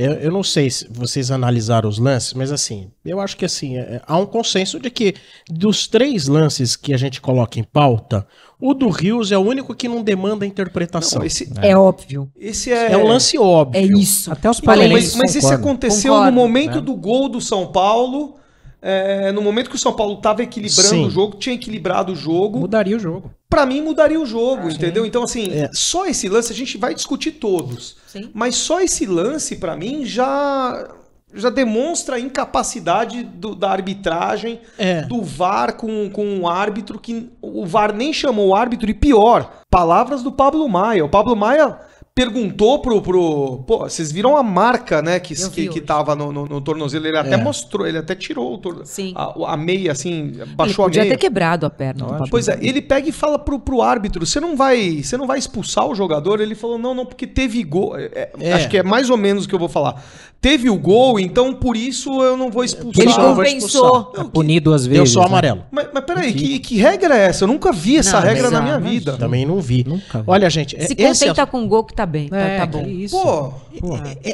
Eu, eu, não sei se vocês analisaram os lances, mas assim, eu acho que assim, é, é, há um consenso de que dos três lances que a gente coloca em pauta, o do Rios é o único que não demanda interpretação. Não, esse, é. é. óbvio. Esse é, é um lance óbvio. É isso. Até os palestrantes. Mas, mas isso aconteceu concordo, no momento né? do gol do São Paulo. É, no momento que o São Paulo estava equilibrando Sim. o jogo, tinha equilibrado o jogo. Mudaria o jogo para mim mudaria o jogo, ah, entendeu? Sim. Então, assim, é. só esse lance, a gente vai discutir todos. Sim. Mas só esse lance, para mim, já já demonstra a incapacidade do, da arbitragem, é. do VAR com, com um árbitro que o VAR nem chamou o árbitro, e pior, palavras do Pablo Maia. O Pablo Maia perguntou pro, pro. Pô, vocês viram a marca, né? Que, que, que tava no, no, no, tornozelo. Ele até é. mostrou, ele até tirou o tornozelo. Sim. A, a, meia, assim, baixou ele a meia. Podia ter quebrado a perna. Não, pois é, ele pega e fala pro, pro árbitro: você não vai. Você não vai expulsar o jogador? Ele falou, não, não, porque teve gol. É, é. é. Acho que é mais ou menos o que eu vou falar. Teve o gol, então por isso eu não vou expulsar. Ele compensou. Tá punido duas vezes. Eu sou né? amarelo. Né? Mas, mas peraí, que, que regra é essa? Eu nunca vi essa não, regra na minha vida. Também não vi. Nunca vi. Olha, gente... Se esse é contenta é... com o gol que tá bem, tá, é, tá bom. Isso. Pô,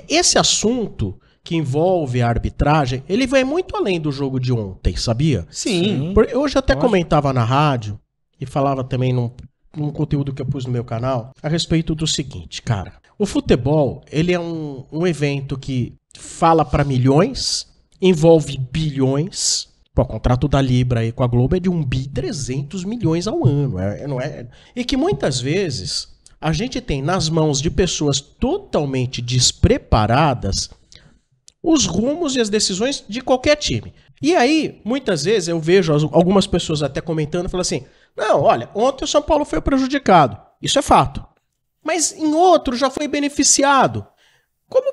esse assunto que envolve a arbitragem, ele vai muito além do jogo de ontem, sabia? Sim. Sim. Hoje até comentava na rádio e falava também num, num conteúdo que eu pus no meu canal a respeito do seguinte, cara. O futebol, ele é um, um evento que fala para milhões, envolve bilhões. Pô, o contrato da Libra aí com a Globo é de 1 bi 300 milhões ao ano, é, não é? E que muitas vezes a gente tem nas mãos de pessoas totalmente despreparadas os rumos e as decisões de qualquer time. E aí, muitas vezes eu vejo algumas pessoas até comentando, falando assim: "Não, olha, ontem o São Paulo foi prejudicado. Isso é fato. Mas em outro já foi beneficiado. Como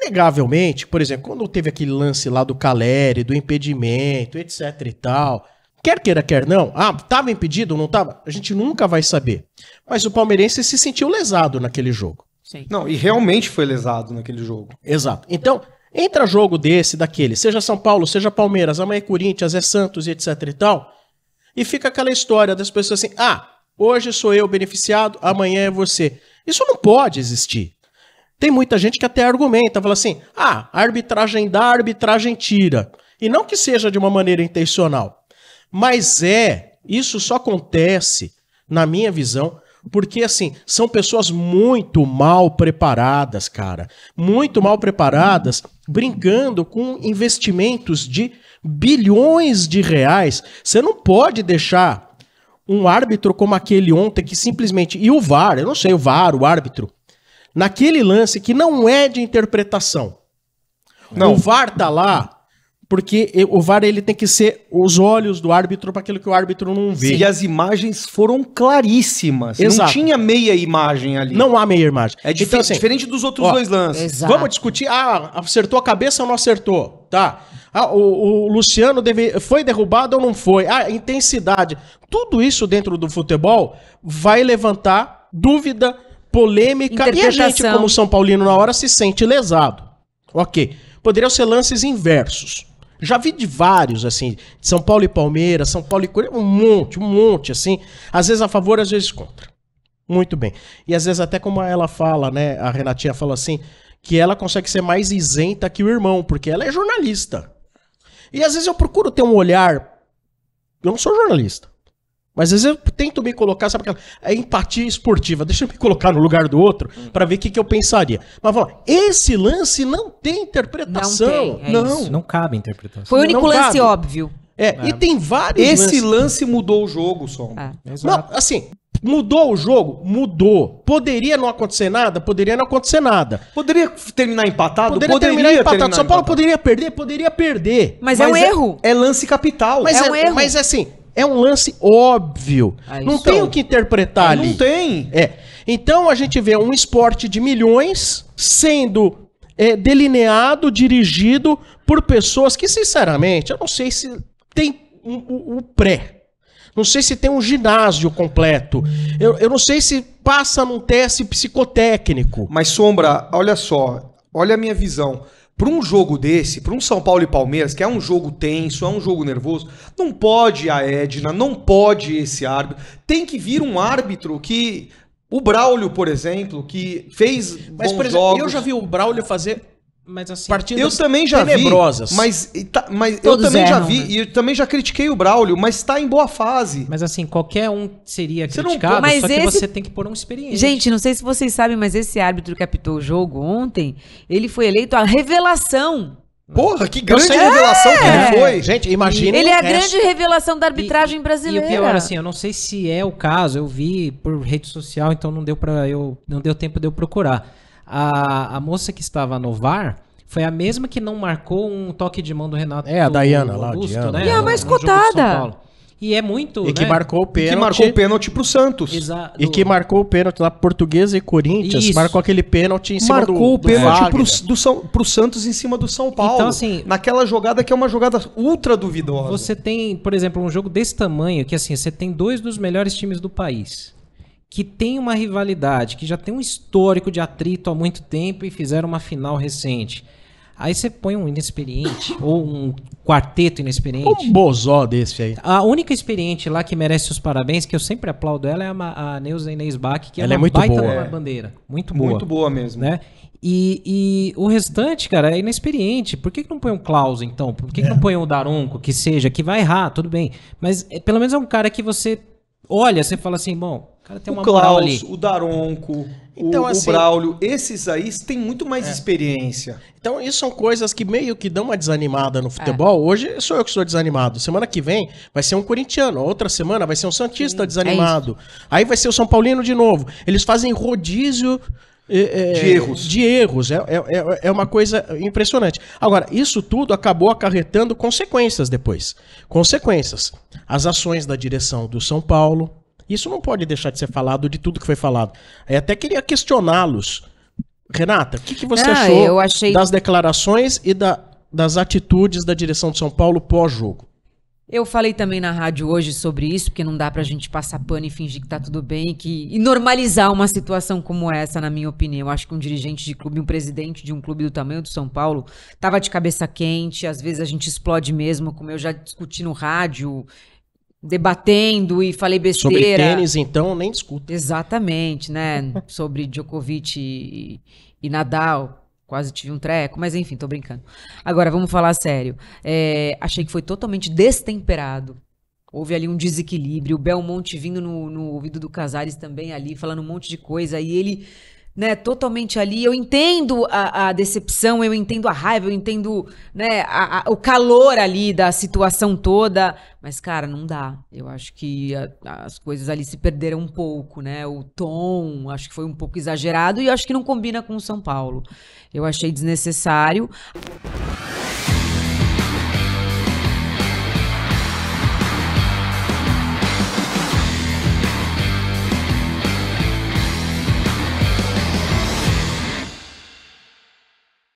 inegavelmente, por exemplo, quando teve aquele lance lá do Caleri, do impedimento, etc e tal, Quer queira, quer não. Ah, estava impedido, não estava? A gente nunca vai saber. Mas o palmeirense se sentiu lesado naquele jogo. Sim. Não, e realmente foi lesado naquele jogo. Exato. Então, entra jogo desse, daquele, seja São Paulo, seja Palmeiras, amanhã é Corinthians, é Santos e etc e tal, e fica aquela história das pessoas assim, ah, hoje sou eu beneficiado, amanhã é você. Isso não pode existir. Tem muita gente que até argumenta, fala assim, ah, arbitragem dá, arbitragem tira. E não que seja de uma maneira intencional. Mas é, isso só acontece, na minha visão, porque assim, são pessoas muito mal preparadas, cara. Muito mal preparadas, brincando com investimentos de bilhões de reais. Você não pode deixar um árbitro como aquele ontem que simplesmente. E o VAR, eu não sei, o VAR, o árbitro. Naquele lance que não é de interpretação. Não. O VAR tá lá porque o VAR ele tem que ser os olhos do árbitro para aquilo que o árbitro não vê. E as imagens foram claríssimas. Exato. Não tinha meia imagem ali. Não há meia imagem. É então, assim, diferente dos outros ó, dois lances. Exato. Vamos discutir. Ah, acertou a cabeça ou não acertou? Tá. Ah, o, o Luciano deve, foi derrubado ou não foi? Ah, intensidade. Tudo isso dentro do futebol vai levantar dúvida, polêmica e a gente, como São Paulino na hora, se sente lesado. Ok. Poderiam ser lances inversos. Já vi de vários, assim, São Paulo e Palmeiras, São Paulo e Corinthians, um monte, um monte, assim. Às vezes a favor, às vezes contra. Muito bem. E às vezes até como ela fala, né, a Renatinha fala assim, que ela consegue ser mais isenta que o irmão, porque ela é jornalista. E às vezes eu procuro ter um olhar... Eu não sou jornalista. Mas às vezes eu tento me colocar, sabe aquela é empatia esportiva, deixa eu me colocar no lugar do outro para ver o que, que eu pensaria. Mas vamos lá, esse lance não tem interpretação. Não, tem, é não. não. cabe interpretação. Foi o único não lance cabe. óbvio. É, é, e tem vários Esse lance mudou o jogo, som. É. Não, assim, Mudou o jogo? Mudou. Poderia não acontecer nada? Poderia não acontecer nada. Poderia terminar empatado? Poderia, poderia terminar empatado. Terminar São Paulo empatado. poderia perder? Poderia perder. Mas, mas é um é, erro. É lance capital. Mas é, é um erro. Mas assim, é um lance óbvio. Ah, não estão. tem é o que interpretar é, ali. Não tem. É. Então a gente vê um esporte de milhões sendo é, delineado, dirigido por pessoas que, sinceramente, eu não sei se tem o um, um, um pré. Não sei se tem um ginásio completo. Eu, eu não sei se passa num teste psicotécnico. Mas, Sombra, olha só. Olha a minha visão para um jogo desse, para um São Paulo e Palmeiras, que é um jogo tenso, é um jogo nervoso, não pode a Edna, não pode esse árbitro. Tem que vir um árbitro que. O Braulio, por exemplo, que fez. Mas, por exemplo, jogos. eu já vi o Braulio fazer mas assim, partidas eu também já tenebrosas. vi, mas, tá, mas eu também erram, já vi né? e eu também já critiquei o Braulio, mas está em boa fase. Mas assim, qualquer um seria você criticado, mas só esse... que você tem que pôr um experiente. Gente, não sei se vocês sabem, mas esse árbitro que apitou o jogo ontem, ele foi eleito a revelação Porra, que grande revelação que ele é. foi. Gente, imagina. Ele é a grande revelação da arbitragem e, brasileira. E o pior, assim, eu não sei se é o caso, eu vi por rede social, então não deu para eu. Não deu tempo de eu procurar a, a moça que estava no VAR foi a mesma que não marcou um toque de mão do Renato. É, a Dayana lá, Augusto, Diana, né? né? E a mais cotada. E é muito. E que né? marcou o pênalti. E que marcou o pênalti pro Santos. Exato. E que marcou o pênalti lá Portuguesa e Corinthians. Isso. Marcou aquele pênalti em cima marcou do Marcou o pênalti pro, do São, pro Santos em cima do São então, Paulo. Então, assim. Naquela jogada que é uma jogada ultra duvidosa. Você tem, por exemplo, um jogo desse tamanho que, assim, você tem dois dos melhores times do país que tem uma rivalidade, que já tem um histórico de atrito há muito tempo e fizeram uma final recente. Aí você põe um inexperiente ou um quarteto inexperiente. Um bozó desse aí. A única experiente lá que merece os parabéns, que eu sempre aplaudo ela, é a, a Neuza Inês Bach, que é ela é, é muito baita boa, é. bandeira. Muito boa. Muito boa mesmo. Né? E, e, o restante, cara, é inexperiente. Por que, que não põe um Klaus, então? Por que, é. que não é. põe um Darunko, que seja, que vai errar, tudo bem. Mas pelo menos é um cara que você olha, você fala assim, bom, cara tem uma o Klaus, O Daronco, então, o, assim, o Braulio, esses aí têm muito mais é. experiência. Então, isso são coisas que meio que dão uma desanimada no é. futebol. É. Hoje sou eu que sou desanimado. Semana que vem vai ser um corintiano, outra semana vai ser um Santista Sim, é desanimado. É aí vai ser o São Paulino de novo. Eles fazem rodízio é, é, de erros. De erros. É, é, é, é uma coisa impressionante. Agora, isso tudo acabou acarretando consequências depois. Consequências. As ações da direção do São Paulo, isso não pode deixar de ser falado de tudo que foi falado. Eu até queria questioná-los. Renata, o que, que você ah, achou achei... das declarações e da, das atitudes da direção de São Paulo pós-jogo? Eu falei também na rádio hoje sobre isso, porque não dá pra gente passar pano e fingir que tá tudo bem que, e normalizar uma situação como essa, na minha opinião. Eu acho que um dirigente de clube, um presidente de um clube do tamanho do São Paulo, tava de cabeça quente, às vezes a gente explode mesmo, como eu já discuti no rádio debatendo e falei besteira. Sobre tênis, então, nem discuto. Exatamente, né? Sobre Djokovic e, e, Nadal. Quase tive um treco, mas enfim, tô brincando. Agora, vamos falar sério. É, achei que foi totalmente destemperado. Houve ali um desequilíbrio. O Belmonte vindo no, no ouvido do Casares também ali, falando um monte de coisa. E ele né, totalmente ali. Eu entendo a, a, decepção, eu entendo a raiva, eu entendo né, a, a, o calor ali da situação toda. Mas, cara, não dá. Eu acho que as coisas ali se perderam um pouco, né? O tom, acho que foi um pouco exagerado e acho que não combina com o São Paulo. Eu achei desnecessário.